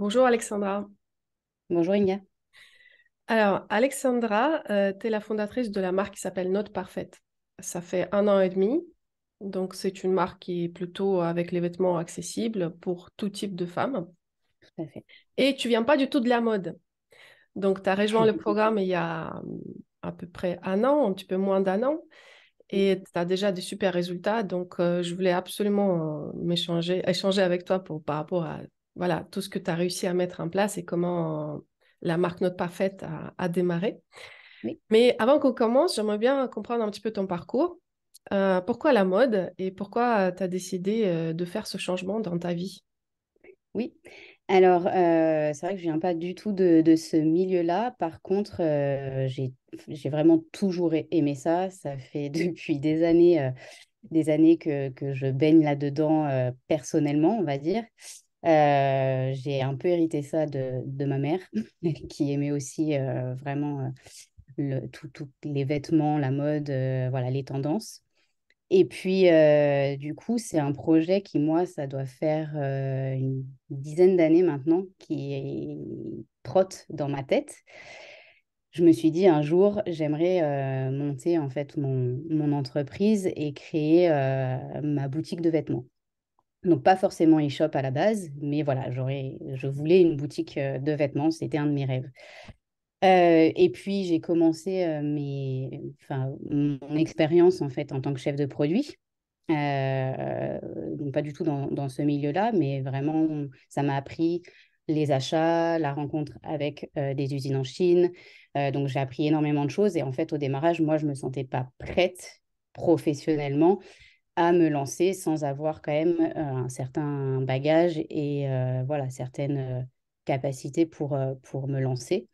Bonjour Alexandra. Bonjour Inga. Alors, Alexandra, euh, tu es la fondatrice de la marque qui s'appelle Note Parfaite. Ça fait un an et demi. Donc, c'est une marque qui est plutôt avec les vêtements accessibles pour tout type de femmes. Et tu viens pas du tout de la mode. Donc, tu as rejoint le programme il y a hum, à peu près un an, un petit peu moins d'un an. Et tu as déjà des super résultats. Donc, euh, je voulais absolument euh, m'échanger, échanger avec toi pour, par rapport à voilà, tout ce que tu as réussi à mettre en place et comment la marque Note Parfaite a, démarré. Mais avant qu'on commence, j'aimerais bien comprendre un petit peu ton parcours. Euh, pourquoi la mode et pourquoi tu as décidé euh, de faire ce changement dans ta vie Oui, alors euh, c'est vrai que je ne viens pas du tout de, ce milieu-là. Par contre, j'ai vraiment toujours aimé ça. Ça fait depuis des années, des années que, que je baigne là-dedans personnellement, on va dire. Euh, j'ai un peu hérité ça de, ma mère, qui aimait aussi euh, vraiment euh, tous les vêtements, la mode, voilà, les tendances. Et puis, du coup, c'est un projet qui, moi, ça doit faire une dizaine d'années maintenant, qui trotte dans ma tête. Je me suis dit un jour, j'aimerais monter en fait mon entreprise et créer ma boutique de vêtements. Donc pas forcément e-shop à la base, mais voilà, j'aurais, je voulais une boutique de vêtements, c'était un de mes rêves. et puis j'ai commencé mes, enfin, mon expérience en fait en tant que chef de produit. donc pas du tout dans, ce milieu-là, mais vraiment ça m'a appris les achats, la rencontre avec des usines en Chine. donc j'ai appris énormément de choses et en fait au démarrage, moi je me sentais pas prête professionnellement à me lancer sans avoir quand même euh, un certain bagage et euh, voilà certaines euh, capacités pour, pour me lancer.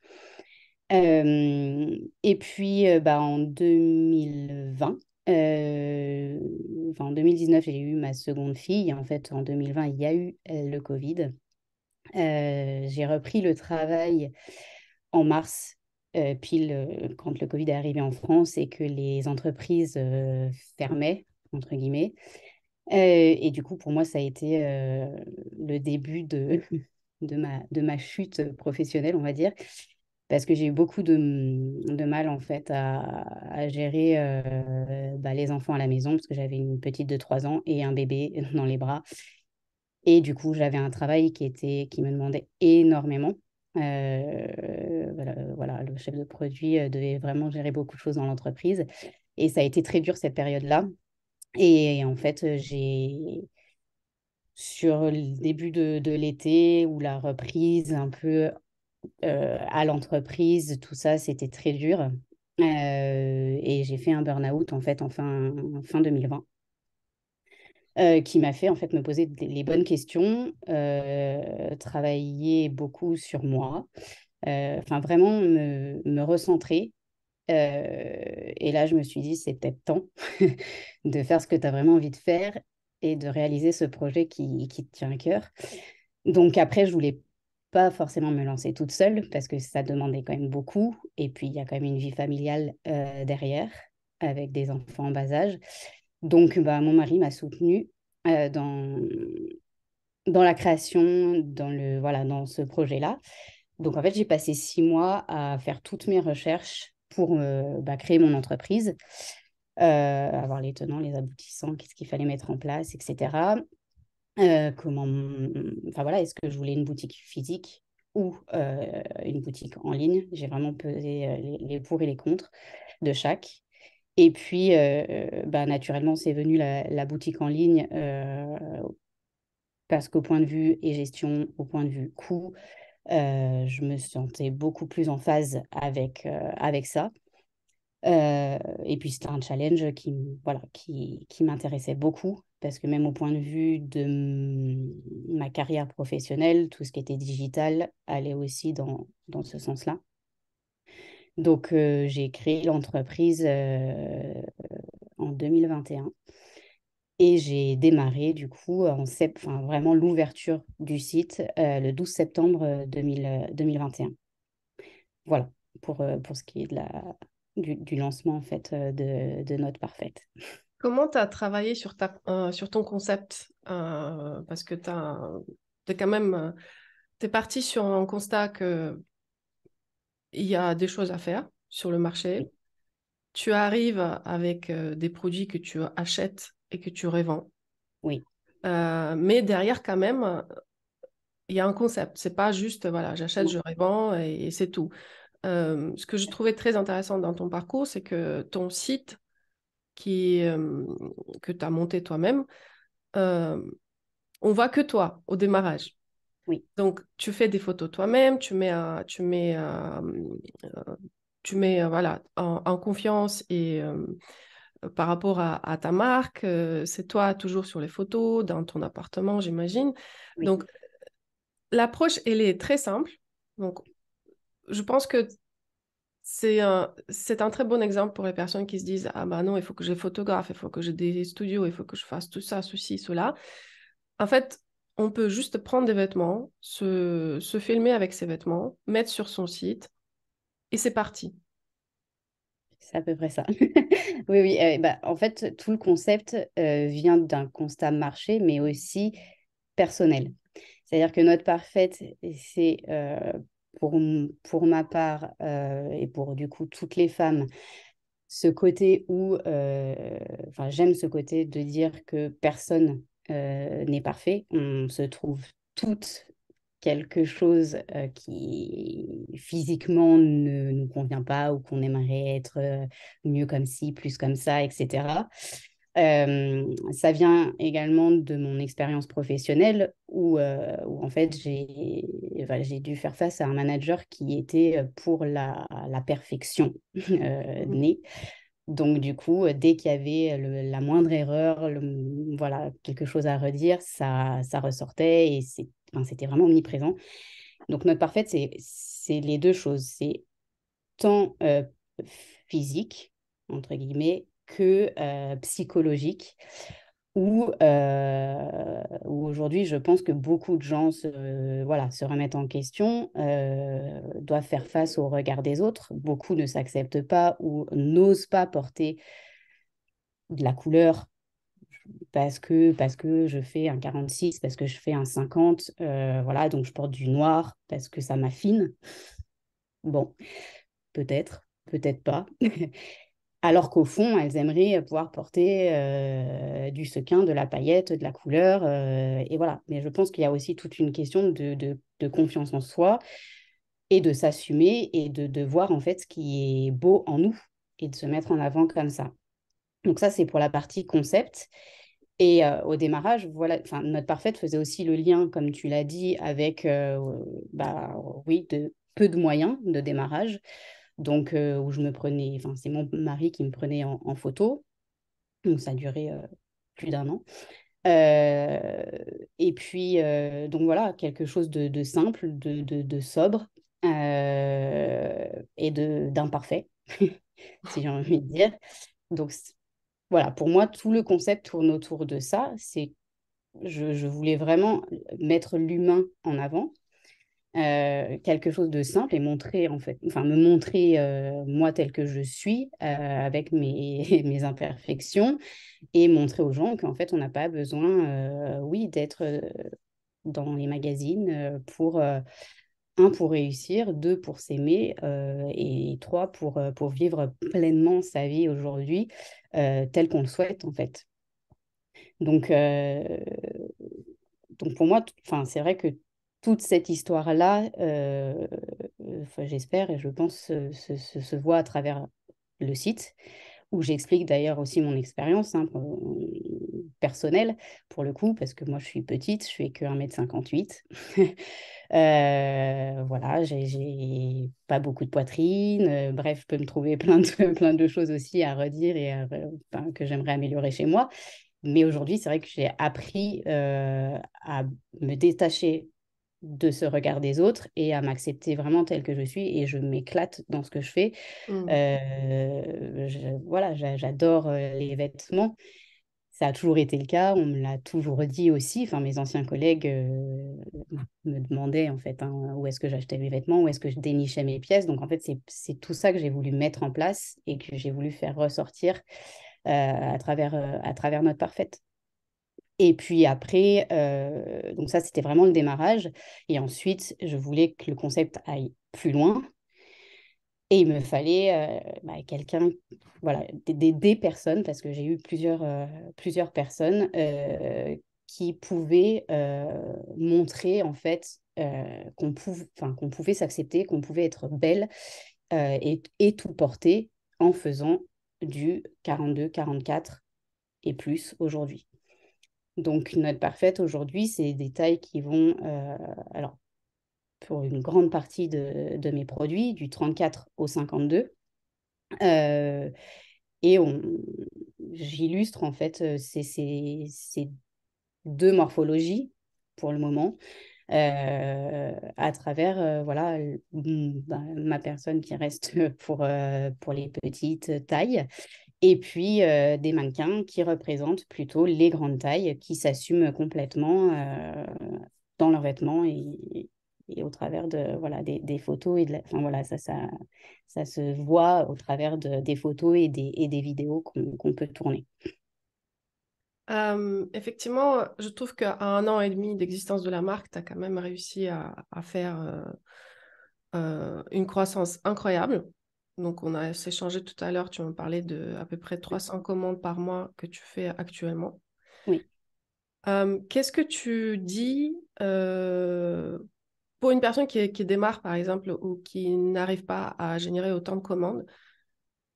et puis bah, en 2020, enfin, en 2019, j'ai eu ma seconde fille. En fait, en 2020, il y a eu le Covid. j'ai repris le travail en mars pile quand le Covid est arrivé en France et que les entreprises fermaient entre guillemets. Euh, et du coup, pour moi, ça a été euh, le début de, de, ma, de ma chute professionnelle, on va dire, parce que j'ai eu beaucoup de, de, mal, en fait, à, à gérer euh, bah, les enfants à la maison, parce que j'avais une petite de 3 ans et un bébé dans les bras. Et du coup, j'avais un travail qui, était, qui me demandait énormément. voilà, le chef de produit devait vraiment gérer beaucoup de choses dans l'entreprise. Et ça a été très dur cette période-là. Et en fait, euh, j'ai sur le début de, l'été ou la reprise un peu euh, à l'entreprise, tout ça, c'était très dur. Euh, et j'ai fait un burn-out en fait en fin, 2020. qui m'a fait en fait me poser les bonnes questions, travailler beaucoup sur moi, enfin vraiment me, recentrer euh, et là, je me suis dit, c'est peut-être temps de faire ce que tu as vraiment envie de faire et de réaliser ce projet qui, qui te tient à cœur. Donc après, je voulais pas forcément me lancer toute seule parce que ça demandait quand même beaucoup. Et puis, il y a quand même une vie familiale euh, derrière avec des enfants en bas âge. Donc, bah, mon mari m'a soutenue euh, dans, dans la création, dans, le, voilà, dans ce projet-là. Donc, en fait, j'ai passé six mois à faire toutes mes recherches pour bah, créer mon entreprise, euh, avoir les tenants, les aboutissants, qu'est-ce qu'il fallait mettre en place, etc. Euh, comment, enfin voilà, est-ce que je voulais une boutique physique ou euh, une boutique en ligne. J'ai vraiment pesé les, pour et les contre de chaque. Et puis, bah, naturellement, c'est venu la, boutique en ligne parce qu'au point de vue et gestion, au point de vue coût, euh, je me sentais beaucoup plus en phase avec, euh, avec ça. Euh, et puis c'était un challenge qui, voilà, qui, qui m'intéressait beaucoup parce que même au point de vue de ma carrière professionnelle, tout ce qui était digital allait aussi dans, dans ce sens-là. Donc j'ai créé l'entreprise en 2021. Et j'ai démarré du coup en enfin, vraiment l'ouverture du site euh, le 12 septembre 2021. Euh, euh, voilà pour, pour ce qui est de la, du, lancement en fait de, de Note Parfaite. Comment tu as travaillé sur, ta, sur ton concept Parce que tu es quand même. Tu es parti sur un constat que il y a des choses à faire sur le marché. Tu arrives avec des produits que tu achètes et que tu revends. Oui. Euh, mais derrière, quand même, il y a un concept. C'est pas juste, voilà, j'achète, je revends et, c'est tout. Euh, ce que je trouvais très intéressant dans ton parcours, c'est que ton site qui, euh, que tu as monté toi-même, on voit que toi au démarrage. Oui. Donc, tu fais des photos toi-même, tu mets, tu mets, tu mets voilà, en, en confiance et euh, par rapport à, ta marque. Euh, c'est toi toujours sur les photos, dans ton appartement, j'imagine. Donc, l'approche, elle est très simple. Donc, je pense que c'est un, c'est un très bon exemple pour les personnes qui se disent Ah bah non, il faut que je photographe, il faut que j'ai des studios, il faut que je fasse tout ça, ceci, cela. En fait, on peut juste prendre des vêtements, se, filmer avec ces vêtements, mettre sur son site et c'est parti. C'est à peu près ça. oui, oui. Eh bah, en fait, tout le concept vient d'un constat marché, mais aussi personnel. C'est-à-dire que notre parfaite, c'est pour, pour ma part et pour du coup toutes les femmes, ce côté où, enfin, j'aime ce côté de dire que personne n'est parfait. On se trouve toutes quelque chose qui physiquement ne nous convient pas ou qu'on aimerait être mieux comme ci, plus comme ça, etc. ça vient également de mon expérience professionnelle où, en fait j'ai dû faire face à un manager qui était pour la, la perfection mmh. Donc du coup, dès qu'il y avait la moindre erreur, voilà, quelque chose à redire, ça, ça ressortait et c'est Enfin, c'était vraiment omniprésent. Donc notre parfaite, c'est les deux choses. C'est tant euh, physique, entre guillemets, que euh, psychologique, où, euh, aujourd'hui, je pense que beaucoup de gens se, voilà, se remettent en question, doivent faire face au regard des autres. Beaucoup ne s'acceptent pas ou n'osent pas porter de la couleur parce que, parce que je fais un 46, parce que je fais un 50, euh, voilà, donc je porte du noir parce que ça m'affine. Bon, peut-être, peut-être pas. Alors qu'au fond, elles aimeraient pouvoir porter euh, du sequin, de la paillette, de la couleur, euh, et voilà. Mais je pense qu'il y a aussi toute une question de, de, de confiance en soi et de s'assumer et de, de voir en fait ce qui est beau en nous et de se mettre en avant comme ça. Donc ça, c'est pour la partie concept. Et euh, au démarrage, voilà, enfin, notre Parfaite faisait aussi le lien, comme tu l'as dit, avec euh, bah, oui, de, peu de moyens de démarrage. Donc, euh, où je me prenais, enfin, c'est mon mari qui me prenait en, photo. Donc, ça a duré plus d'un an. et puis, donc voilà, quelque chose de, simple, de, de, de sobre et d'imparfait, si j'ai envie de dire. Donc, voilà, pour moi, tout le concept tourne autour de ça. C'est, je, voulais vraiment mettre l'humain en avant, euh, quelque chose de simple et montrer en fait, enfin me montrer euh, moi tel que je suis euh, avec mes, imperfections et montrer aux gens qu'en fait on n'a pas besoin, oui, d'être dans les magazines pour un pour réussir, deux pour s'aimer et trois pour, pour vivre pleinement sa vie aujourd'hui euh, tel qu'on le souhaite, en fait. Donc, euh, donc pour moi, c'est vrai que toute cette histoire-là, euh, j'espère et je pense, se, voit à travers le site, où j'explique d'ailleurs aussi mon expérience. Hein, personnel, pour le coup, parce que moi, je suis petite, je suis que 1m58. Euh, voilà, j'ai pas beaucoup de poitrine. Euh, bref, je peux me trouver plein de, plein de choses aussi à redire et que j'aimerais améliorer chez moi. Mais aujourd'hui, c'est vrai que j'ai appris euh, à me détacher de ce regard des autres et à m'accepter vraiment telle que je suis et je m'éclate dans ce que je fais. Mmh. voilà, j'adore les vêtements ça a toujours été le cas, on me l'a toujours dit aussi. Enfin, mes anciens collègues euh, me demandaient en fait hein, où est-ce que j'achetais mes vêtements, où est-ce que je dénichais mes pièces. Donc en fait, c'est tout ça que j'ai voulu mettre en place et que j'ai voulu faire ressortir euh, à, travers, euh, à travers Note Parfaite. Et puis après, donc ça, c'était vraiment le démarrage. Et ensuite, je voulais que le concept aille plus loin, et il me fallait euh, bah, quelqu'un, voilà, des, des, personnes, parce que j'ai eu plusieurs, euh, plusieurs personnes euh, qui pouvaient montrer en fait qu'on qu'on pouvait s'accepter, qu'on pouvait être belle et, et, tout porter en faisant du 42, 44 et plus aujourd'hui. Donc une note parfaite aujourd'hui, c'est des tailles qui vont... alors, pour une grande partie de, de mes produits, du 34 au 52. Euh, et j'illustre en fait euh, ces, deux morphologies pour le moment euh, à travers euh, voilà bah, ma personne qui reste pour, pour les petites tailles et puis des mannequins qui représentent plutôt les grandes tailles qui s'assument complètement dans leurs vêtements et, et au travers de voilà des, des photos et de enfin voilà ça, ça ça se voit au travers de, des photos et des, et des vidéos qu'on peut tourner. Euh, effectivement, je trouve qu'à un an et demi d'existence de la marque, tu as quand même réussi à, faire euh, euh, une croissance incroyable. Donc, on a s'échangé tout à l'heure, tu m'en parlais de à peu près 300 commandes par mois que tu fais actuellement. Oui. Qu'est-ce que tu dis pour une personne qui, démarre, par exemple, ou qui n'arrive pas à générer autant de commandes,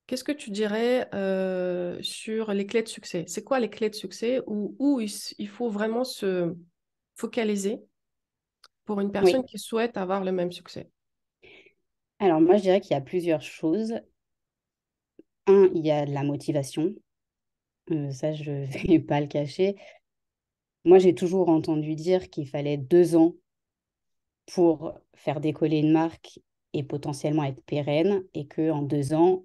qu'est-ce que tu dirais euh, sur les clés de succès C'est quoi les clés de succès où, il, faut vraiment se focaliser pour une personne qui souhaite avoir le même succès Alors, moi, je dirais qu'il y a plusieurs choses. Un, il y a la motivation. Euh, ça, je ne vais pas le cacher. Moi, j'ai toujours entendu dire qu'il fallait deux ans pour faire décoller une marque et potentiellement être pérenne et que en deux ans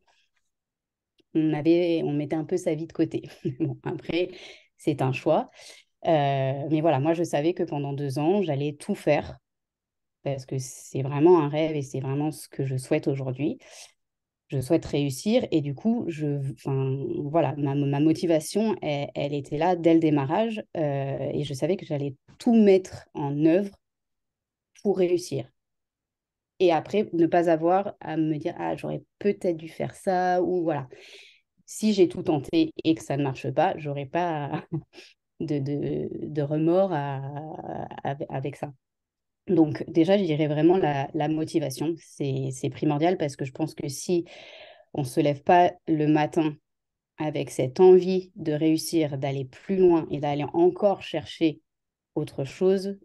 on avait on mettait un peu sa vie de côté bon, après c'est un choix euh, mais voilà moi je savais que pendant deux ans j'allais tout faire parce que c'est vraiment un rêve et c'est vraiment ce que je souhaite aujourd'hui je souhaite réussir et du coup je enfin voilà ma, motivation elle, était là dès le démarrage euh, et je savais que j'allais tout mettre en œuvre pour réussir. Et après, ne pas avoir à me dire, ah, j'aurais peut-être dû faire ça, ou voilà. Si j'ai tout tenté et que ça ne marche pas, j'aurais pas de, de, remords avec ça. Donc déjà, je dirais vraiment la, la motivation, c'est primordial parce que je pense que si on se lève pas le matin avec cette envie de réussir, d'aller plus loin et d'aller encore chercher autre chose,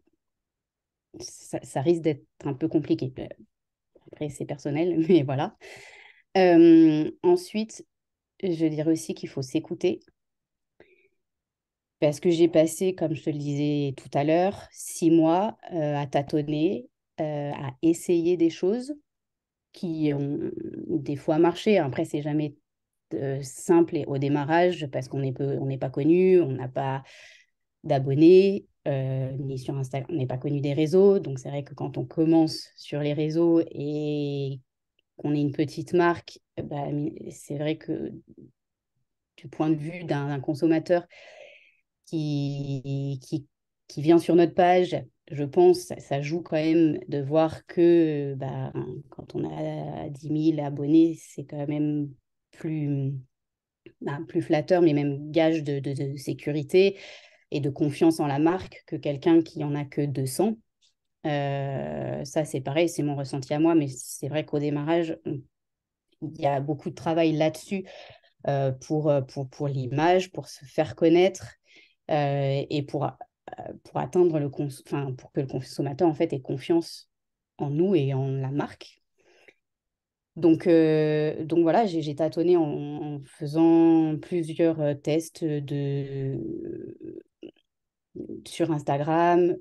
ça, risque d'être un peu compliqué. Euh, après, c'est personnel, mais voilà. Euh, ensuite, je dirais aussi qu'il faut s'écouter. Parce que j'ai passé, comme je te le disais tout à l'heure, six mois euh, à tâtonner, à essayer des choses qui ont des fois marché. Après, c'est jamais simple et au démarrage parce qu'on n'est pas connu, on n'a pas d'abonnés, euh, ni sur Instagram. On n'est pas connu des réseaux. Donc, c'est vrai que quand on commence sur les réseaux et qu'on est une petite marque, euh, bah, c'est vrai que du point de vue d'un consommateur qui, qui, vient sur notre page, je pense, ça, joue quand même de voir que bah, quand on a 10 000 abonnés, c'est quand même plus, bah, plus flatteur, mais même gage de sécurité et de confiance en la marque que quelqu'un qui en a que 200. Euh, ça, c'est pareil, c'est mon ressenti à moi, mais c'est vrai qu'au démarrage, il y a beaucoup de travail là-dessus euh, pour, euh, pour, pour l'image, pour se faire connaître et pour, pour atteindre le cons pour que le consommateur en fait ait confiance en nous et en la marque donc, euh, donc voilà, j'ai tâtonné en, faisant plusieurs euh, tests de, sur Instagram,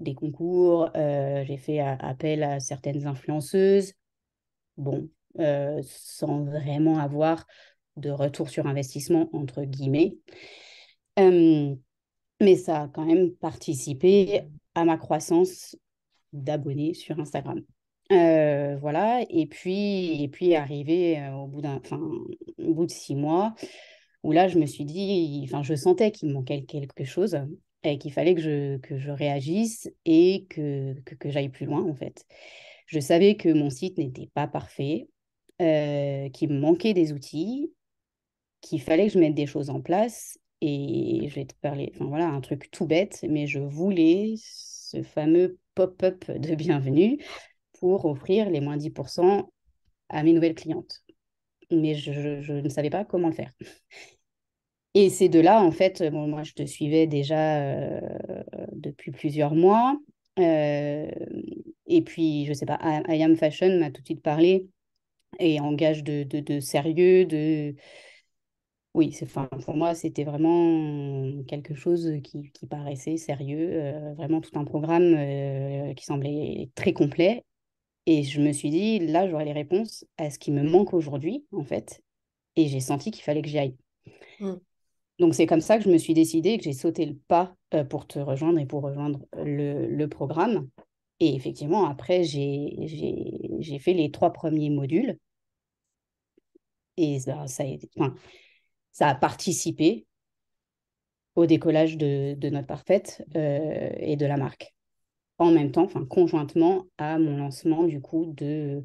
des concours, euh, j'ai fait appel à certaines influenceuses, bon, sans vraiment avoir de retour sur investissement, entre guillemets. mais ça a quand même participé à ma croissance d'abonnés sur Instagram voilà et puis et puis arrivé, au bout d'un bout de six mois où là, je me suis dit enfin, je sentais qu'il me manquait quelque chose et qu'il fallait que je que je réagisse et que que j'aille plus loin, en fait. Je savais que mon site n'était pas parfait, qu'il me manquait des outils, qu'il fallait que je mette des choses en place et je vais te parler enfin, voilà, un truc tout bête, mais je voulais ce fameux pop-up de bienvenue pour offrir les moins 10% à mes nouvelles clientes. Mais je, ne savais pas comment le faire. Et c'est de là en fait, bon, moi, je te suivais déjà euh, depuis plusieurs mois. Euh, et puis, je ne sais pas, I, Am Fashion m'a tout de suite parlé et engage de, de, sérieux, de... Oui, enfin, pour moi, c'était vraiment quelque chose qui, paraissait sérieux, euh, vraiment tout un programme qui semblait très complet et je me suis dit, là, j'aurai les réponses à ce qui me manque aujourd'hui, en fait. Et j'ai senti qu'il fallait que j'y aille. Mmh. Donc, c'est comme ça que je me suis décidée, que j'ai sauté le pas euh, pour te rejoindre et pour rejoindre euh, le, le programme. Et effectivement, après, j'ai fait les trois premiers modules. Et ça, ça a, participé au décollage de, de Note Parfaite euh, et de la marque en même temps, enfin conjointement à mon lancement du coup de,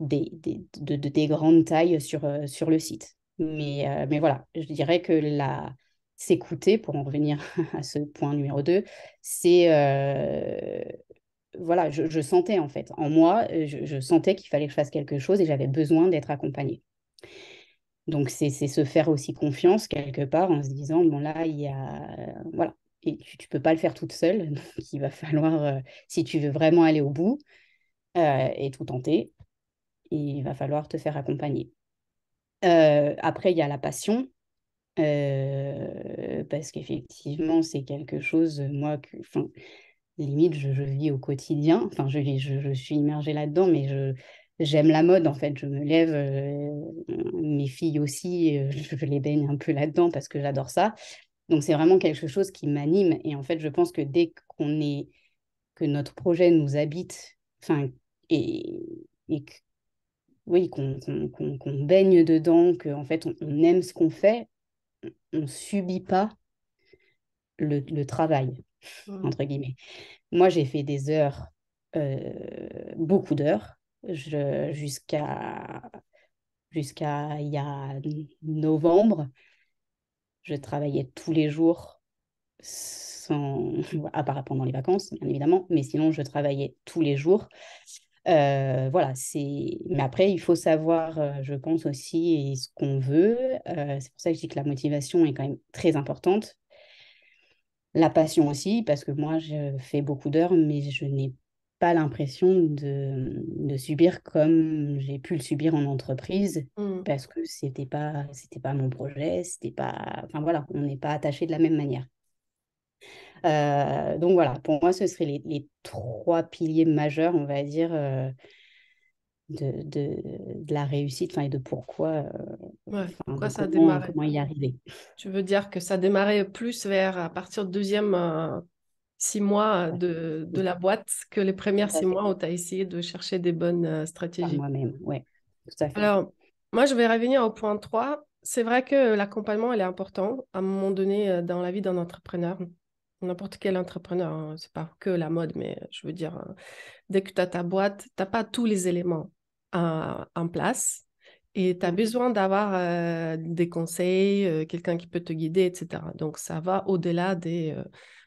des, des, de, des grandes tailles sur, euh, sur le site. Mais, euh, mais voilà, je dirais que la s'écouter, pour en revenir à ce point numéro 2, c'est euh, voilà, je, sentais en fait en moi, je, je sentais qu'il fallait que je fasse quelque chose et j'avais besoin d'être accompagnée. Donc, c'est se faire aussi confiance quelque part en se disant, bon là, il y a, voilà, et tu ne peux pas le faire toute seule. Donc, il va falloir, euh, si tu veux vraiment aller au bout euh, et tout tenter, il va falloir te faire accompagner. Euh, après, il y a la passion, parce qu'effectivement, c'est quelque chose, moi, limite, je, vis au quotidien. Enfin, je, je, suis immergée là-dedans, mais je, j'aime la mode en fait je me lève mes filles aussi je, les baigne un peu là-dedans parce que j'adore ça donc c'est vraiment quelque chose qui m'anime. Et en fait, je pense que dès qu'on est, que notre projet nous habite, enfin, et, et oui, qu'on baigne dedans, qu'en fait on, aime ce qu'on fait, on subit pas le, le travail, mmh. entre guillemets. Moi, j'ai fait des heures, euh, beaucoup d'heures, jusqu'à jusqu'à il y a novembre. Je travaillais tous les jours, sans... à part pendant les vacances, bien évidemment, mais sinon, je travaillais tous les jours. Euh, voilà, c'est. Mais après, il faut savoir, euh, je pense aussi, ce qu'on veut. Euh, c'est pour ça que je dis que la motivation est quand même très importante. La passion aussi, parce que moi, je fais beaucoup d'heures, mais je n'ai pas l'impression de, de, subir comme j'ai pu le subir en entreprise mmh. parce que c'était pas c'était pas mon projet c'était pas enfin voilà on n'est pas attaché de la même manière euh, donc voilà pour moi ce seraient les, les, trois piliers majeurs on va dire euh, de, de, de, la réussite enfin et de pourquoi, euh, ça comment, y arriver tu veux dire que ça démarrait plus vers à partir de deuxième euh, six mois de, la boîte que les premières six mois où tu as essayé de chercher des bonnes stratégies. Moi-même, oui, Alors, moi, je vais revenir au point 3. C'est vrai que l'accompagnement, il est important à un moment donné dans la vie d'un entrepreneur. N'importe quel entrepreneur, ce hein, c'est pas que la mode, mais je veux dire, dès que tu as ta boîte, tu n'as pas tous les éléments en place et tu as mmh besoin d'avoir des conseils, quelqu'un qui peut te guider, etc. Donc, ça va au-delà des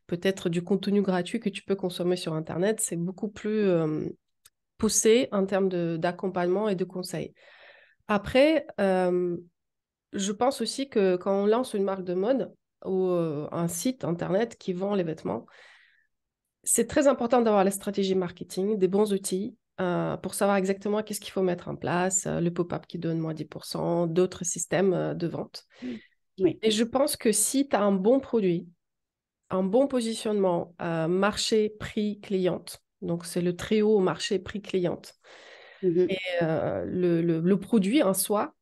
peut-être du contenu gratuit que tu peux consommer sur Internet, c'est beaucoup plus poussé en termes d'accompagnement et de conseils. Après, je pense aussi que quand on lance une marque de mode ou un site Internet qui vend les vêtements, c'est très important d'avoir la stratégie marketing, des bons outils. Euh, pour savoir exactement qu'est-ce qu'il faut mettre en place, euh, le pop-up qui donne moins 10%, d'autres systèmes euh, de vente. Mmh. Et je pense que si tu as un bon produit, un bon positionnement marché, prix, cliente. Donc, c'est le très haut marché, prix, cliente. Mm-hmm. Et euh, le, produit en soi,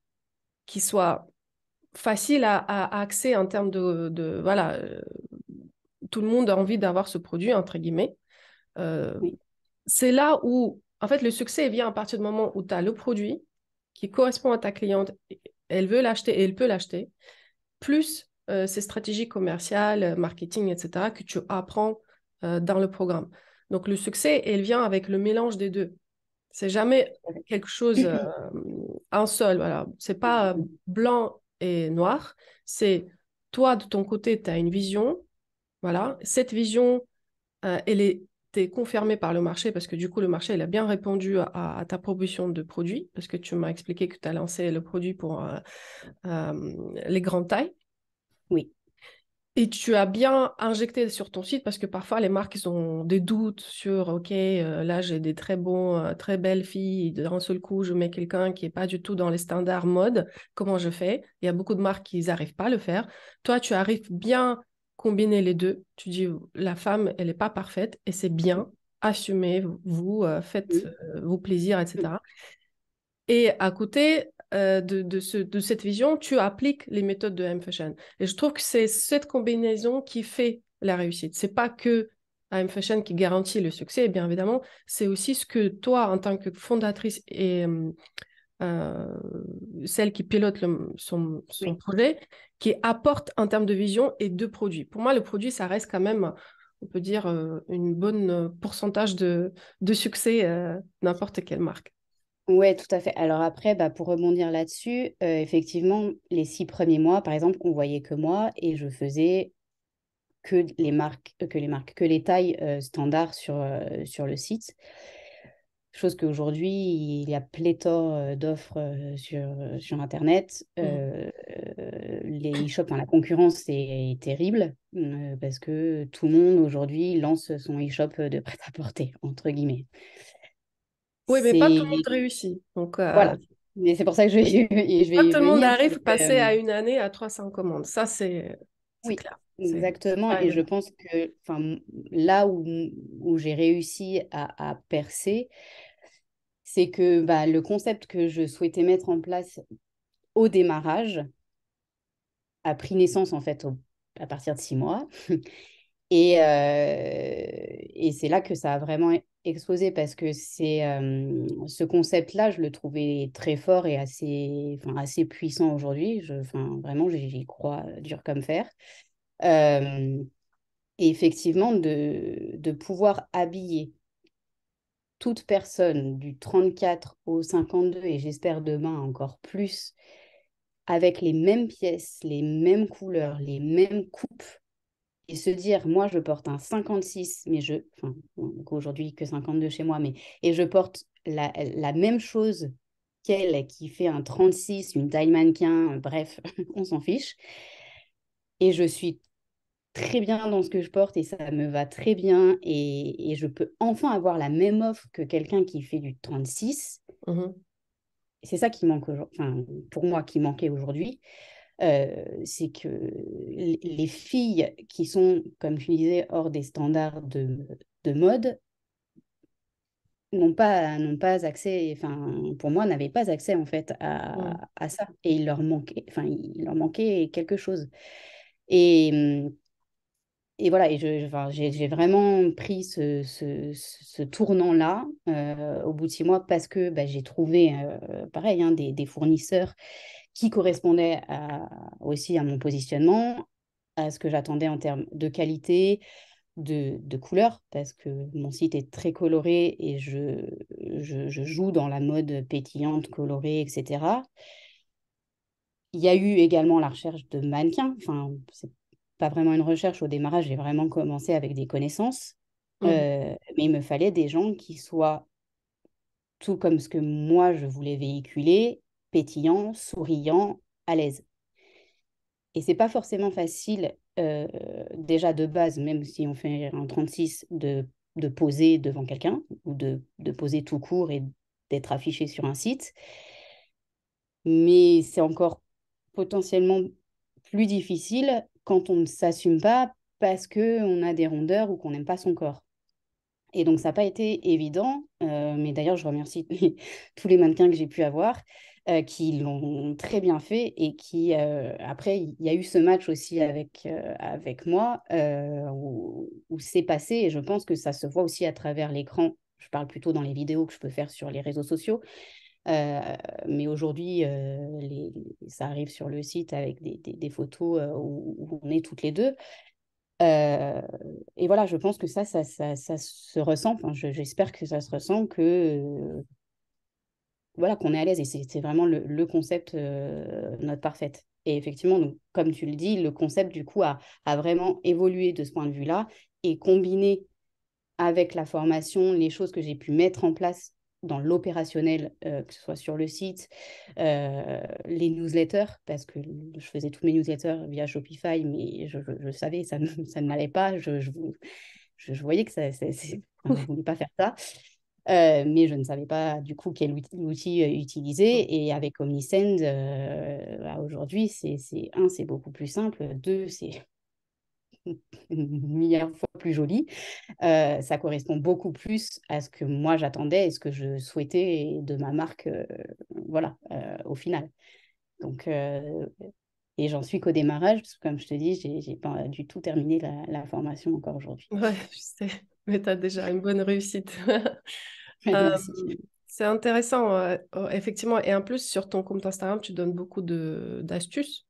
qui soit facile à, à, en termes de, Voilà, euh, tout le monde a envie d'avoir ce produit, entre guillemets. Euh, c'est là où, en fait, le succès vient à partir du moment où tu as le produit qui correspond à ta cliente, elle veut l'acheter et elle peut l'acheter, plus euh, ces stratégies commerciales, euh, marketing, etc., que tu apprends euh, dans le programme. Donc le succès, il vient avec le mélange des deux. C'est jamais quelque chose, un seul. Voilà. C'est pas blanc et noir. C'est toi, de ton côté, tu as une vision. Voilà. Cette vision, elle est confirmée par le marché parce que du coup, le marché, il a bien répondu à, ta proposition de produit parce que tu m'as expliqué que tu as lancé le produit pour les grandes tailles. Oui. Et tu as bien injecté sur ton site parce que parfois les marques ils ont des doutes sur ok euh, là j'ai des très bons euh, très belles filles d'un seul coup je mets quelqu'un qui est pas du tout dans les standards mode comment je fais il y a beaucoup de marques qui n'arrivent pas à le faire toi tu arrives bien combiner les deux tu dis la femme elle n'est pas parfaite et c'est bien assumez vous euh, faites vos plaisirs, etc et à côté euh, de, ce, de, cette vision, tu appliques les méthodes de M. Fashion. Et je trouve que c'est cette combinaison qui fait la réussite. C'est pas que m Fashion qui garantit le succès, bien évidemment, c'est aussi ce que toi, en tant que fondatrice et euh, euh, celle qui pilote son, projet, qui apporte en termes de vision et de produit. Pour moi, le produit, ça reste quand même, on peut dire, une bonne pourcentage de, succès n'importe quelle marque. Oui, tout à fait. Alors après, bah, pour rebondir là-dessus, euh, effectivement, les six premiers mois, par exemple, on voyait que moi et je faisais que les marques, euh, que les marques, que les tailles euh, standards sur, sur le site. Chose qu'aujourd'hui, il y a pléthore d'offres sur, sur Internet. Mmh. les e-shops, la concurrence c'est terrible parce que tout le monde aujourd'hui lance son e-shop de prêt-à-porter, entre guillemets. Oui, mais pas tout le monde réussit. Donc, euh, Voilà. Mais c'est pour ça que je, vais, je vais Pas tout le monde arrive à passer euh, à une année à 300 commandes. Ça, c'est oui, Exactement. Et je pense que là où, où j'ai réussi à, à percer, c'est que bah, le concept que je souhaitais mettre en place au démarrage a pris naissance en fait à partir de six mois. Et, euh, et c'est là que ça a vraiment e-, explosé parce que c'est ce concept-là, je le trouvais très fort et assez, enfin, assez puissant aujourd'hui. Je, enfin, vraiment, j'y crois euh, dur comme fer. et effectivement, de, de pouvoir habiller toute personne du 34 au 52 et j'espère demain encore plus avec les mêmes pièces, les mêmes couleurs, les mêmes coupes et se dire, moi, je porte un 56, mais je, enfin, aujourd'hui que 52 chez moi, mais et je porte la, la même chose qu'elle qui fait un 36, une taille mannequin, bref, on s'en fiche. Et je suis très bien dans ce que je porte et ça me va très bien et, et je peux enfin avoir la même offre que quelqu'un qui fait du 36. Mmh c'est ça qui manque enfin, pour moi qui manquait aujourd'hui c'est que les filles qui sont, comme tu disais, hors des standards de, de mode, n'ont pas, n'ont pas accès, enfin, pour moi, n'avaient pas accès en fait à, à, ça. Et il leur manquait, enfin, il leur manquait quelque chose. Et, mmh, et voilà, et je, j'ai, vraiment pris ce, ce, tournant-là au bout de six mois parce que bah, j'ai trouvé, pareil, hein, des, des, fournisseurs qui correspondait aussi à mon positionnement, à ce que j'attendais en termes de qualité, de, couleur, parce que mon site est très coloré et je, joue dans la mode pétillante, colorée, etc. Il y a eu également la recherche de mannequins. Enfin, c'est pas vraiment une recherche au démarrage, j'ai vraiment commencé avec des connaissances. Mmh. Euh, mais il me fallait des gens qui soient tout comme ce que moi je voulais véhiculer pétillant, souriant, à l'aise. Et c'est pas forcément facile, euh, déjà de base, même si on fait un 36, de, de poser devant quelqu'un ou de, de, poser tout court et d'être affiché sur un site. Mais c'est encore potentiellement plus difficile quand on ne s'assume pas parce qu'on a des rondeurs ou qu'on n'aime pas son corps. Et donc, ça n'a pas été évident. Euh, mais d'ailleurs, je remercie tous les mannequins que j'ai pu avoir euh, qui l'ont très bien fait et qui, euh, après, il y a eu ce match aussi avec, euh, avec moi où, où c'est passé et je pense que ça se voit aussi à travers l'écran. Je parle plutôt dans les vidéos que je peux faire sur les réseaux sociaux. mais aujourd'hui, euh, ça arrive sur le site avec des, des, photos où, on est toutes les deux. et voilà, je pense que ça, ça, ça, ça se ressent. J'espère que ça se ressent que voilà, qu'on est à l'aise. Et c'est vraiment le, concept euh, notre parfaite. Et effectivement, donc, comme tu le dis, le concept, du coup, a, vraiment évolué de ce point de vue-là et combiné avec la formation, les choses que j'ai pu mettre en place dans l'opérationnel, euh, que ce soit sur le site, euh, les newsletters, parce que je faisais tous mes newsletters via Shopify, mais je, savais, ça ne, ça ne m'allait pas. Je, je, voyais que ça, ne voulait pas faire ça. Euh, mais je ne savais pas du coup quel outil, euh, utiliser. Mmh. Et avec Omnisend, euh, bah, aujourd'hui, c'est un, c'est beaucoup plus simple. Deux, c'est une milliard fois plus joli. ça correspond beaucoup plus à ce que moi j'attendais et ce que je souhaitais de ma marque, voilà, au final. Donc, et j'en suis qu'au démarrage, parce que comme je te dis, j'ai pas du tout terminé la, la formation encore aujourd'hui. Ouais, je sais mais tu as déjà une bonne réussite. Euh, c'est intéressant, euh, oh, effectivement. Et en plus, sur ton compte Instagram, tu donnes beaucoup d'astuces.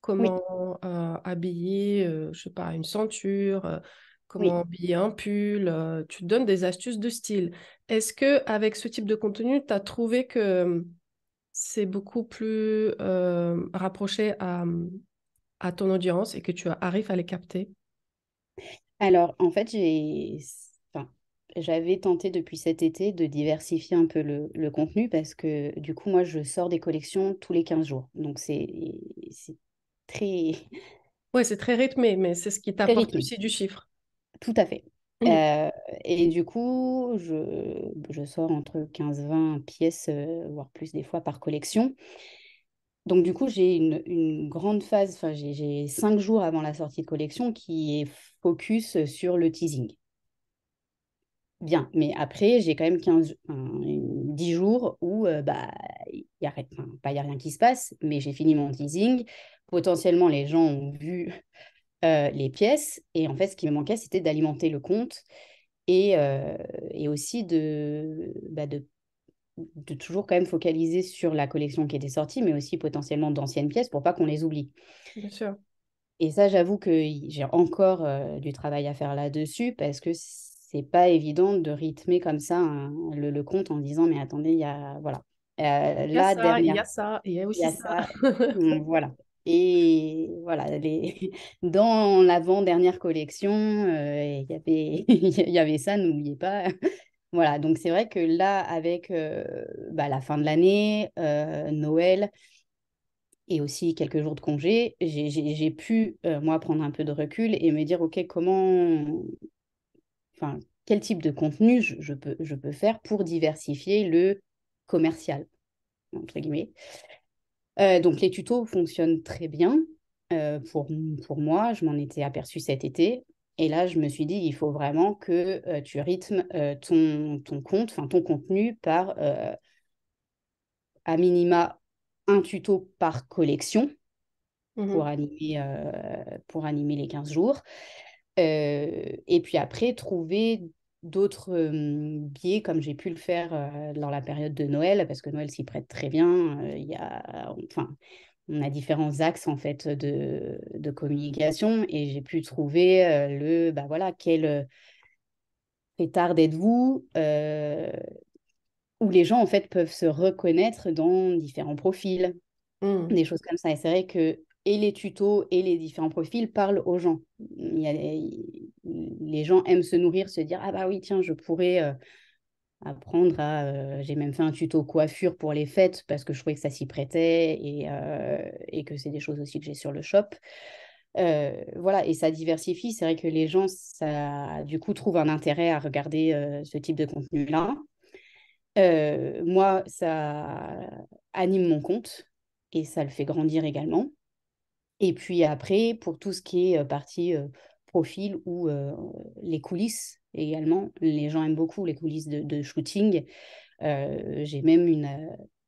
Comment euh, habiller, je sais pas, une ceinture, comment habiller un pull. tu donnes des astuces de style. Est-ce que avec ce type de contenu, tu as trouvé que c'est beaucoup plus rapproché à, à ton audience et que tu arrives à les capter alors, en fait, j'ai... j'avais tenté depuis cet été de diversifier un peu le, contenu parce que du coup, moi, je sors des collections tous les 15 jours. Donc, c'est, très... Oui, c'est très rythmé, mais c'est ce qui t'apporte aussi du chiffre. Tout à fait. Mmh. Euh, et du coup, je, sors entre 15-20 pièces, euh, voire plus des fois par collection. Donc du coup, j'ai une, grande phase, enfin j'ai, j'ai cinq jours avant la sortie de collection qui est focus euh, sur le teasing. Bien, mais après, j'ai quand même 10 jours où euh, bah, il a, pas a rien qui se passe, mais j'ai fini mon teasing. Potentiellement, les gens ont vu euh, les pièces. Et en fait, ce qui me manquait, c'était d'alimenter le compte et, aussi bah, de, de, toujours quand même focaliser sur la collection qui était sortie, mais aussi potentiellement d'anciennes pièces pour pas qu'on les oublie. Bien sûr. Et ça, j'avoue que j'ai encore euh, du travail à faire là-dessus parce que c'est pas évident de rythmer comme ça hein, le, le, compte en disant mais attendez, il y a voilà. Euh, ça, il y a ça, il y a aussi ça. Mmh, voilà. Et voilà, les... dans l'avant-dernière collection, euh, il il avait... y avait ça, n'oubliez pas. voilà, donc c'est vrai que là, avec bah, la fin de l'année, Noël, et aussi quelques jours de congé, j'ai pu, euh, moi, prendre un peu de recul et me dire, OK, comment, enfin, quel type de contenu je, peux, je peux faire pour diversifier le commercial, entre guillemets. Euh, donc, les tutos fonctionnent très bien. Euh, pour, pour moi, je m'en étais aperçue cet été. Et là, je me suis dit, il faut vraiment que tu rythmes ton, ton compte, enfin ton contenu par à minima un tuto par collection mmh pour, animer, euh, pour animer les 15 jours. Euh, et puis après, trouver d'autres mmh, biais comme j'ai pu le faire euh, dans la période de Noël parce que Noël s'y prête très bien il y a enfin on a différents axes en fait de, communication et j'ai pu trouver le bah voilà quel retard êtes-vous où les gens en fait peuvent se reconnaître dans différents profils, mmh. des choses comme ça. Et c'est vrai que et les tutos et les différents profils parlent aux gens. les gens aiment se nourrir, se dire ah bah oui tiens je pourrais euh, apprendre à. Euh, j'ai même fait un tuto coiffure pour les fêtes parce que je trouvais que ça s'y prêtait et, euh, que c'est des choses aussi que j'ai sur le shop. voilà, et ça diversifie. C'est vrai que les gens, ça, du coup, trouvent un intérêt à regarder ce type de contenu-là. Euh, moi, ça anime mon compte et ça le fait grandir également. Et puis après, pour tout ce qui est euh, partie euh, profil ou les coulisses également, les gens aiment beaucoup les coulisses de, shooting. J'ai même une,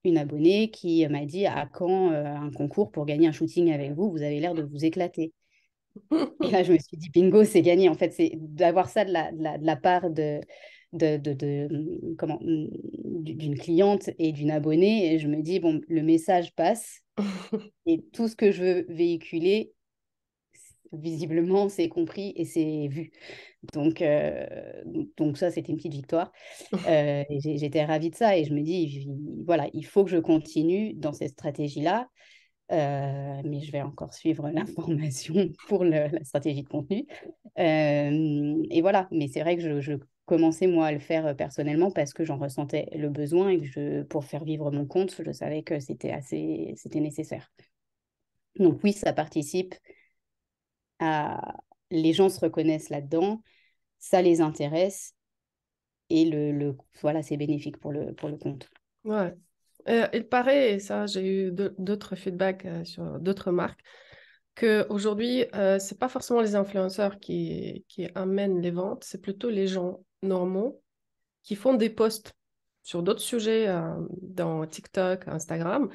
une abonnée qui m'a dit à «Ah, quand un concours pour gagner un shooting avec vous, vous avez l'air de vous éclater. Et là, je me suis dit, bingo, c'est gagné. En fait, c'est d'avoir ça de la, de la part de, de, de, de mm, comment mm, d'une cliente et d'une abonnée et je me dis bon le message passe et tout ce que je veux véhiculer visiblement c'est compris et c'est vu donc euh, donc ça c'était une petite victoire euh, j'étais ravie de ça et je me dis voilà il faut que je continue dans cette stratégie là euh, mais je vais encore suivre l'information pour la stratégie de contenu. et voilà, mais c'est vrai que je, commencé moi à le faire personnellement parce que j'en ressentais le besoin et que je, pour faire vivre mon compte, je savais que c'était assez, c'était nécessaire. Donc oui, ça participe à les gens se reconnaissent là-dedans, ça les intéresse et le, voilà, c'est bénéfique pour le pour le compte. Ouais. il paraît, et ça j'ai eu d'autres feedbacks sur d'autres marques, qu'aujourd'hui, aujourd'hui ce pas forcément les influenceurs qui, qui amènent les ventes, c'est plutôt les gens normaux, qui font des posts sur d'autres sujets euh, dans TikTok, Instagram,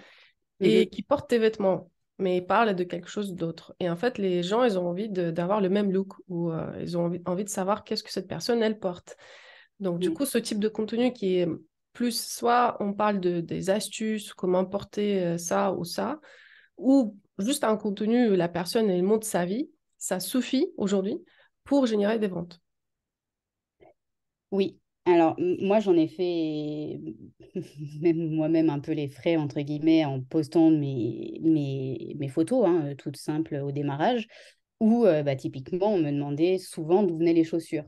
et mhm. qui portent des vêtements, mais parlent de quelque chose d'autre. Et en fait, les gens, ils ont envie d'avoir le même look, ou euh, ils ont envie, de savoir qu'est-ce que cette personne, elle porte. Donc, du mhm. coup, ce type de contenu qui est plus, soit on parle de, des astuces, comment porter euh, ça ou ça, ou juste un contenu où la personne, elle montre sa vie, ça suffit aujourd'hui pour générer des ventes. Oui, alors moi j'en ai fait moi-même un peu les frais entre guillemets en postant mes, mes, photos, hein, toutes simples au démarrage, où euh, bah, typiquement on me demandait souvent d'où venaient les chaussures.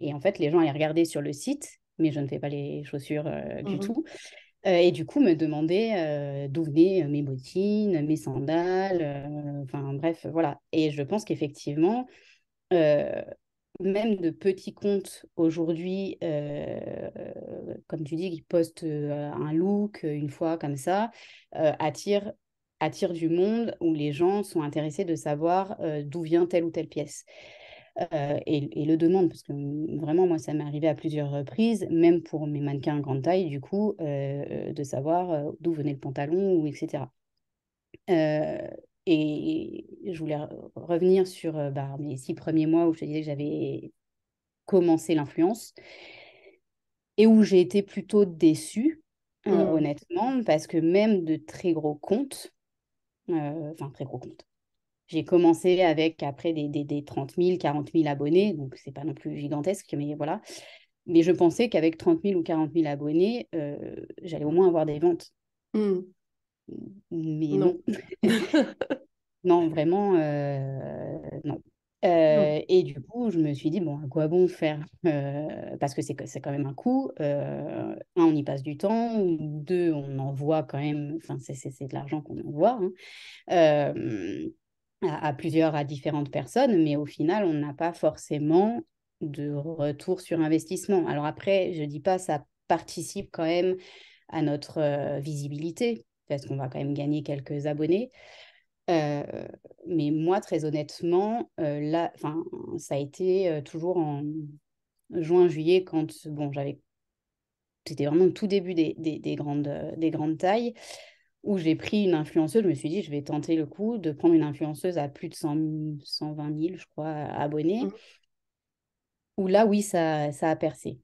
Et en fait les gens allaient regarder sur le site, mais je ne fais pas les chaussures euh, du mmh tout. Euh, et du coup, me demandaient d'où venaient mes bottines, mes sandales, enfin bref, voilà. Et je pense qu'effectivement, même de petits comptes aujourd'hui, euh, comme tu dis, qui postent euh, un look euh, une fois comme ça, attirent attire du monde où les gens sont intéressés de savoir d'où vient telle ou telle pièce. et, le demande, parce que mmh, vraiment, moi, ça m'est arrivé à plusieurs reprises, même pour mes mannequins grande taille, du coup, de savoir d'où venait le pantalon, ou etc. et je voulais revenir sur euh, bah, mes six premiers mois où je te disais que j'avais commencé l'influence et où j'ai été plutôt déçue, euh, mmh. honnêtement, parce que même de très gros comptes, euh, enfin très gros comptes, j'ai commencé avec après des, des, 30 000, 40 000 abonnés, donc c'est pas non plus gigantesque, mais voilà. Mais je pensais qu'avec 30 000 ou 40 000 abonnés, j'allais au moins avoir des ventes. Mmh. Mais non. Non, vraiment, euh, non. Euh, et du coup, je me suis dit: «Bon, à quoi bon faire?» euh, parce que c'est quand même un coût, Un, on y passe du temps, Deux, on envoie quand même enfin, c'est c'est de l'argent qu'on envoie, hein, à plusieurs, à différentes personnes, mais au final, on n'a pas forcément de retour sur investissement. Alors après, je dis pas, ça participe quand même à notre, visibilité parce qu'on va quand même gagner quelques abonnés. Euh, mais moi, très honnêtement, euh, là, enfin, ça a été euh, toujours en juin, juillet, quand bon, j'avais, c'était vraiment le tout début des, des, grandes, des grandes tailles, où j'ai pris une influenceuse. Je me suis dit, je vais tenter le coup de prendre une influenceuse à plus de 100 120 000, je crois, abonnés. Mmh. Où là, oui, ça, ça a percé.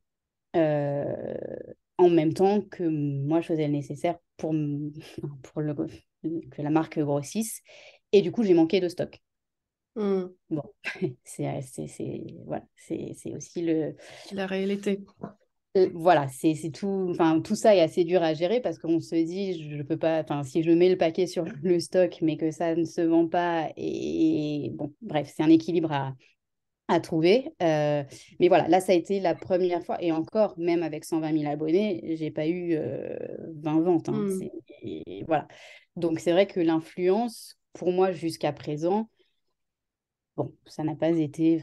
en même temps que moi, je faisais le nécessaire pour, pour le que la marque grossisse. Et du coup, j'ai manqué de stock. Hmm. Bon, c'est voilà, aussi le... La réalité. Euh, voilà, c'est tout. Enfin, tout ça est assez dur à gérer parce qu'on se dit, je peux pas. Enfin, si je mets le paquet sur le stock, mais que ça ne se vend pas, et, bon, bref, c'est un équilibre à, à trouver. Euh, mais voilà, là, ça a été la première fois. Et encore, même avec 120 000 abonnés, j'ai pas eu 20 euh, ventes. Hein. Hmm. Et voilà. Donc c'est vrai que l'influence, pour moi jusqu'à présent, bon, ça n'a pas été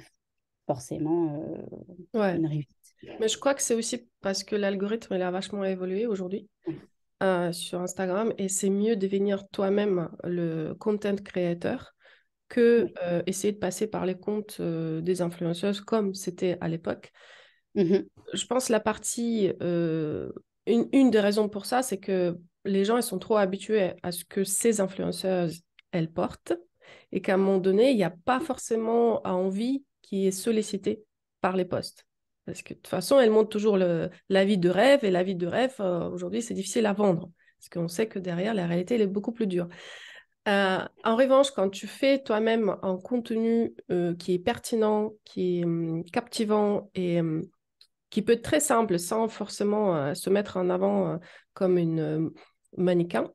forcément euh, une réussite. Mais je crois que c'est aussi parce que l'algorithme, il a vachement évolué aujourd'hui euh, sur Instagram et c'est mieux devenir toi-même le content créateur que euh, essayer de passer par les comptes des influenceuses comme c'était à l'époque. Mm-hmm. Je pense la partie, une, une, des raisons pour ça, c'est que les gens, ils sont trop habitués à ce que ces influenceuses, elles portent, et qu'à un moment donné, il n'y a pas forcément envie qui est sollicitée par les postes. Parce que de toute façon, elles montrent toujours le, la vie de rêve, et la vie de rêve, euh, aujourd'hui, c'est difficile à vendre, parce qu'on sait que derrière, la réalité, elle est beaucoup plus dure. Euh, en revanche, quand tu fais toi-même un contenu euh, qui est pertinent, qui est hum, captivant et hum, qui peut être très simple sans forcément se mettre en avant comme une hum, mannequin.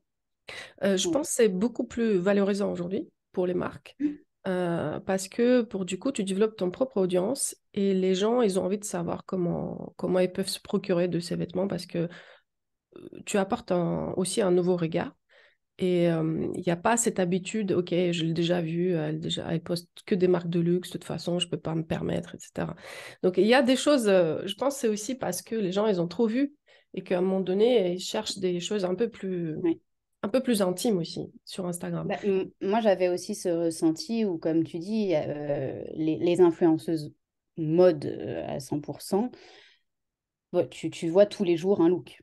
Euh, je mm. pense que c'est beaucoup plus valorisant aujourd'hui pour les marques mm. euh, parce que pour du coup, tu développes ton propre audience et les gens, ils ont envie de savoir comment, comment ils peuvent se procurer de ces vêtements parce que euh, tu apportes aussi un nouveau regard. Et il y n'y a pas cette habitude, ok, je l'ai déjà vu, elle, déjà, elle poste que des marques de luxe, de toute façon, je ne peux pas me permettre, etc. Donc il y a des choses, je pense c'est aussi parce que les gens, ils ont trop vu et qu'à un moment donné, ils cherchent des choses un peu plus, un peu plus intimes aussi sur Instagram. Bah, moi, j'avais aussi ce ressenti où, comme tu dis, euh, les, influenceuses mode euh, à 100%, tu, tu, vois tous les jours un look.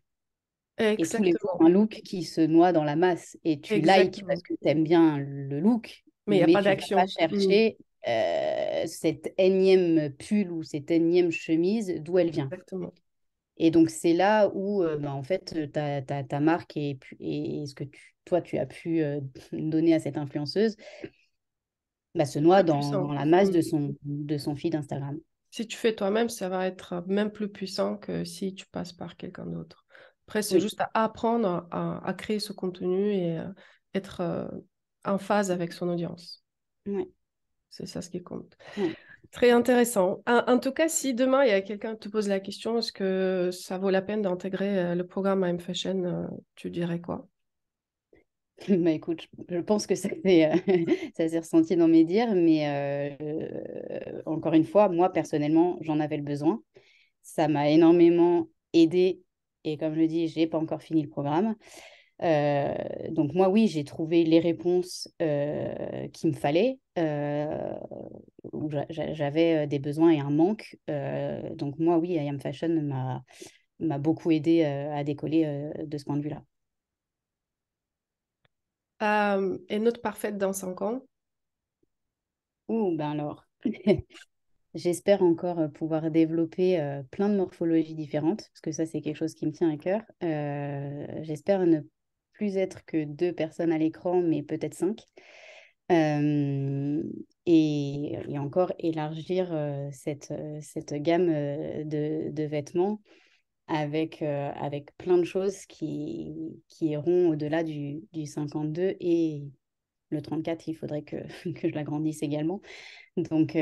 Et tous les jours un look qui se noie dans la masse. Et tu likes parce que tu aimes bien le look. Mais il n'y a pas d'action. Tu vas pas chercher mm. euh, cette énième pull ou cette énième chemise, d'où elle vient. Exactement. Et donc, c'est là où, euh, bah, en fait, euh, ta, ta, ta marque et, et, ce que toi, tu as pu euh, donner à cette influenceuse bah, se noie dans, la masse de son, de son feed Instagram. Si tu fais toi-même, ça va être même plus puissant que si tu passes par quelqu'un d'autre. Après, c'est juste à apprendre à, créer ce contenu et être en phase avec son audience. Ouais. C'est ça ce qui compte. Très intéressant. En, tout cas, si demain il y a quelqu'un qui te pose la question, est-ce que ça vaut la peine d'intégrer euh, le programme m Fashion, euh, tu dirais quoi bah écoute, je pense que euh, ça s'est ressenti dans mes dires, mais encore une fois, moi personnellement, j'en avais le besoin. Ça m'a énormément aidé et comme je dis, j'ai pas encore fini le programme. Euh, donc moi, oui, j'ai trouvé les réponses euh, qu'il me fallait. Euh, J'avais euh, des besoins et un manque. donc moi, oui, I Am Fashion m'a beaucoup aidé à décoller de ce point de vue-là. et note parfaite dans 5 ans Ouh, ben alors, J'espère encore pouvoir développer plein de morphologies différentes, parce que ça, c'est quelque chose qui me tient à cœur. J'espère ne plus être que deux personnes à l'écran, mais peut-être cinq. et, encore élargir cette, cette gamme de, vêtements avec, avec plein de choses qui, qui iront au-delà du, du, 52 et le 34, il faudrait que, que je l'agrandisse également. Donc,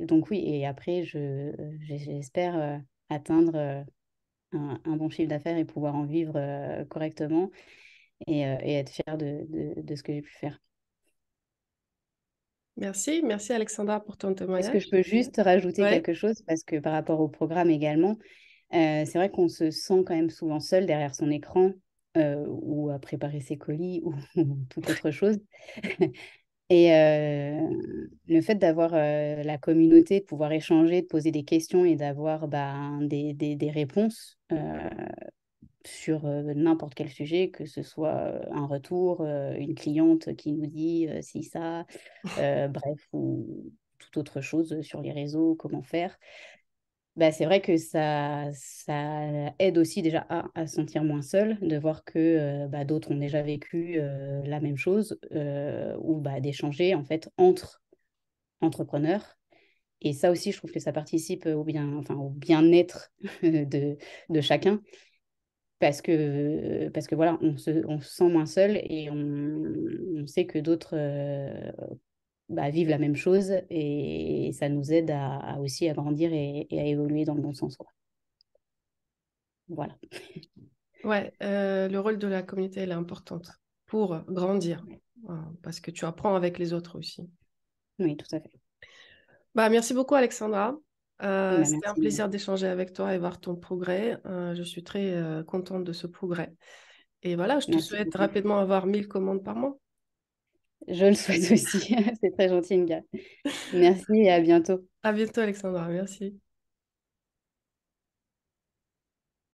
donc oui, et après, j'espère atteindre un, bon chiffre d'affaires et pouvoir en vivre euh, correctement euh, et, être fier de, ce que j'ai pu faire. Merci, merci Alexandra pour ton témoignage. Est-ce que je peux juste rajouter quelque chose parce que par rapport au programme également, euh, c'est vrai qu'on se sent quand même souvent seul derrière son écran ou à préparer ses colis ou, ou toute autre chose. Et le fait d'avoir la communauté, de pouvoir échanger, de poser des questions et d'avoir ben, des, réponses sur n'importe quel sujet, que ce soit un retour, une cliente qui nous dit si ça, bref, ou toute autre chose sur les réseaux, comment faire, bah, c'est vrai que ça, ça aide aussi déjà à, à sentir moins seul, de voir que euh, bah, d'autres ont déjà vécu euh, la même chose, euh, ou bah, d'échanger en fait entre entrepreneurs. Et ça aussi, je trouve que ça participe au bien, enfin, au bien-être de, de chacun, parce que, parce que voilà, on se, on se sent moins seul et on, on sait que d'autres bah, vivent la même chose et ça nous aide à, aussi à grandir et, à évoluer dans le bon sens. Voilà. Ouais, euh, le rôle de la communauté, elle est importante pour grandir hein, parce que tu apprends avec les autres aussi. Oui, tout à fait. Bah, merci beaucoup, Alexandra. Euh, bah, c'était un plaisir d'échanger avec toi et voir ton progrès. Euh, je suis très contente de ce progrès. Et voilà, je te souhaite rapidement avoir 1000 commandes par mois. Je le souhaite aussi. C'est très gentil, Inga. Merci et à bientôt. À bientôt, Alexandra. Merci.